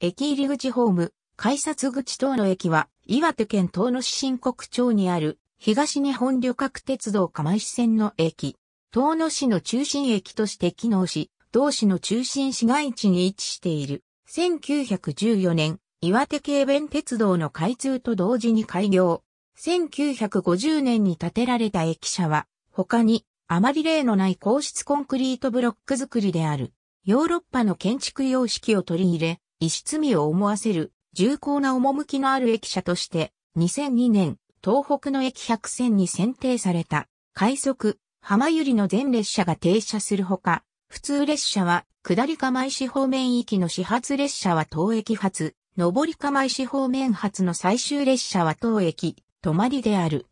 駅入口ホーム、改札口等の駅は、岩手県東野市新国町にある、東日本旅客鉄道釜石線の駅。東野市の中心駅として機能し、同市の中心市街地に位置している。1914年、岩手軽便鉄道の開通と同時に開業。1950年に建てられた駅舎は、他に、あまり例のない硬質コンクリートブロック作りである。ヨーロッパの建築様式を取り入れ、石積みを思わせる重厚な趣のある駅舎として、2002年、東北の駅百選に選定された、快速、浜百合の全列車が停車するほか、普通列車は、下り釜石方面行きの始発列車は当駅発、上り釜石方面発の最終列車は当駅、止まりである。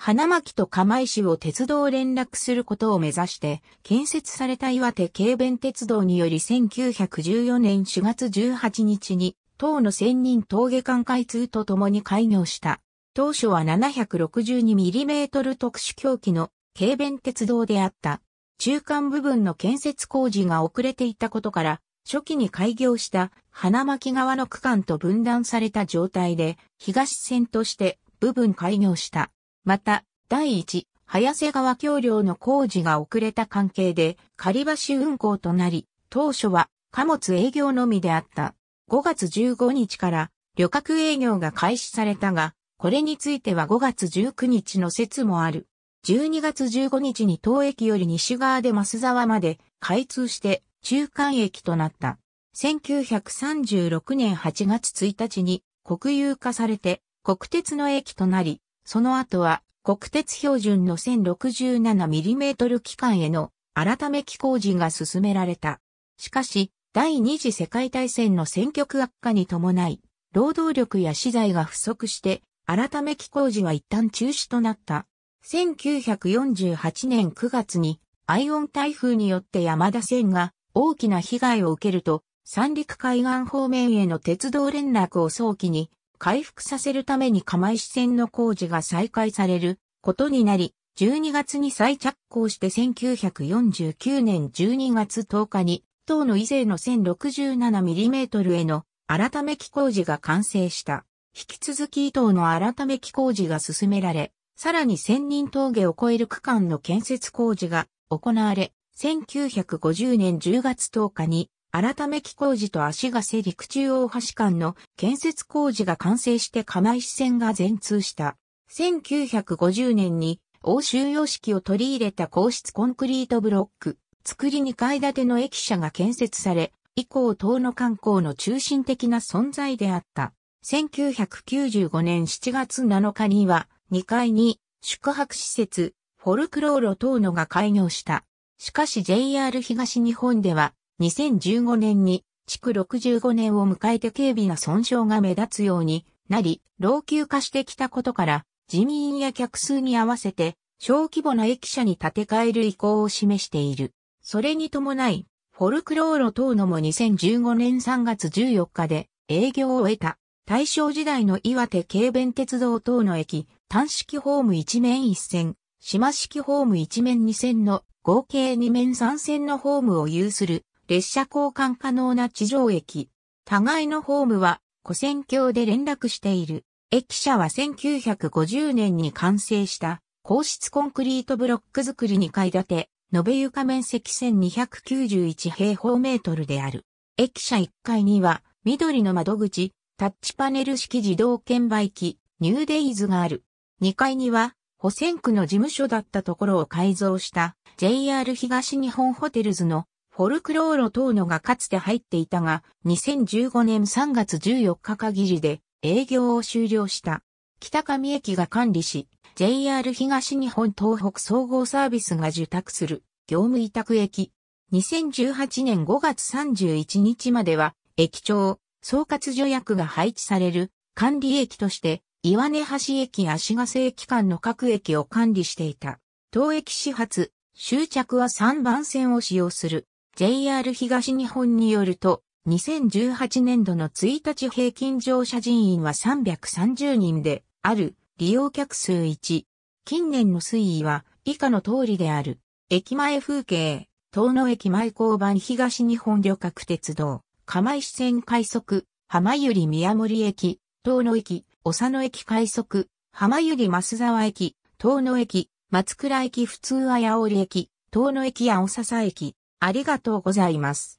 花巻と釜石を鉄道連絡することを目指して建設された岩手軽便鉄道により1914年4月18日に党の千人峠間開通とともに開業した。当初は 762mm 特殊狂気の軽便鉄道であった。中間部分の建設工事が遅れていたことから、初期に開業した花巻側の区間と分断された状態で、東線として部分開業した。また、第一、早瀬川橋梁の工事が遅れた関係で、仮橋運行となり、当初は貨物営業のみであった。5月15日から旅客営業が開始されたが、これについては5月19日の説もある。12月15日に当駅より西側で増沢まで開通して中間駅となった。1936年8月1日に国有化されて国鉄の駅となり、その後は国鉄標準の 1067mm 機関への改め機工事が進められた。しかし、第二次世界大戦の戦局悪化に伴い、労働力や資材が不足して、改め機工事は一旦中止となった。1948年9月に、アイオン台風によって山田線が大きな被害を受けると、三陸海岸方面への鉄道連絡を早期に回復させるために釜石線の工事が再開されることになり、12月に再着工して1949年12月10日に、当の以前の 1067mm への改め機工事が完成した。引き続き当の改め機工事が進められ、さらに千人峠を超える区間の建設工事が行われ、1950年10月10日に改め木工事と足ヶ瀬陸中大橋間の建設工事が完成して釜石線が全通した。1950年に欧州様式を取り入れた硬質コンクリートブロック、作り2階建ての駅舎が建設され、以降東の観光の中心的な存在であった。1995年7月7日には2階に宿泊施設、フォルクローロ等のが開業した。しかし JR 東日本では2015年に築65年を迎えて警備が損傷が目立つようになり、老朽化してきたことから、人員や客数に合わせて、小規模な駅舎に建て替える意向を示している。それに伴い、フォルクローロ等のも2015年3月14日で営業を終えた。大正時代の岩手軽便鉄道等の駅、単式ホーム1面1線、島式ホーム1面2線の合計2面3線のホームを有する列車交換可能な地上駅。互いのホームは、古戦橋で連絡している。駅舎は1950年に完成した硬質コンクリートブロック作り2階建て、延べ床面積1291平方メートルである。駅舎1階には緑の窓口、タッチパネル式自動券売機、ニューデイズがある。2階には、保線区の事務所だったところを改造した JR 東日本ホテルズのフォルクローロ等のがかつて入っていたが、2015年3月14日限りで営業を終了した。北上駅が管理し、JR 東日本東北総合サービスが受託する業務委託駅。2018年5月31日までは、駅長、総括助役が配置される管理駅として、岩根橋駅足ヶ瀬駅間の各駅を管理していた。当駅始発、終着は3番線を使用する。JR 東日本によると、2018年度の1日平均乗車人員は330人で、ある、利用客数1。近年の推移は、以下の通りである。駅前風景、東野駅前交番東日本旅客鉄道、釜石線快速、浜百合宮森駅、東野駅、長野駅快速、浜百合増沢駅、東野駅、松倉駅普通綾織駅、東野駅や大笹駅、ありがとうございます。